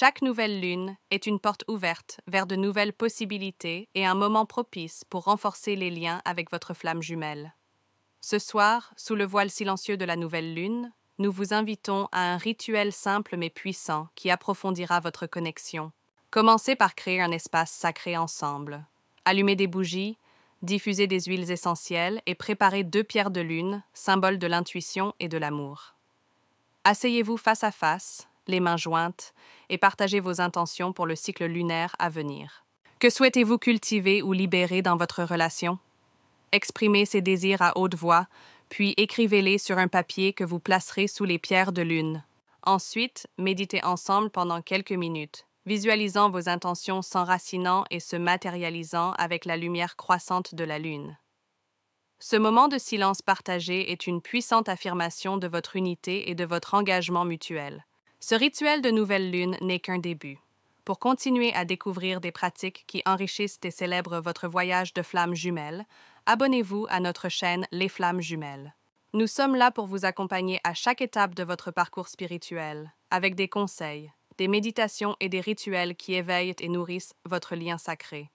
Chaque nouvelle lune est une porte ouverte vers de nouvelles possibilités et un moment propice pour renforcer les liens avec votre flamme jumelle. Ce soir, sous le voile silencieux de la nouvelle lune, nous vous invitons à un rituel simple mais puissant qui approfondira votre connexion. Commencez par créer un espace sacré ensemble. Allumez des bougies, diffusez des huiles essentielles et préparez deux pierres de lune, symboles de l'intuition et de l'amour. Asseyez-vous face à face, les mains jointes, et partagez vos intentions pour le cycle lunaire à venir. Que souhaitez-vous cultiver ou libérer dans votre relation? Exprimez ces désirs à haute voix, puis écrivez-les sur un papier que vous placerez sous les pierres de lune. Ensuite, méditez ensemble pendant quelques minutes, visualisant vos intentions s'enracinant et se matérialisant avec la lumière croissante de la lune. Ce moment de silence partagé est une puissante affirmation de votre unité et de votre engagement mutuel. Ce rituel de nouvelle lune n'est qu'un début. Pour continuer à découvrir des pratiques qui enrichissent et célèbrent votre voyage de flammes jumelles, abonnez-vous à notre chaîne Les Flammes Jumelles. Nous sommes là pour vous accompagner à chaque étape de votre parcours spirituel, avec des conseils, des méditations et des rituels qui éveillent et nourrissent votre lien sacré.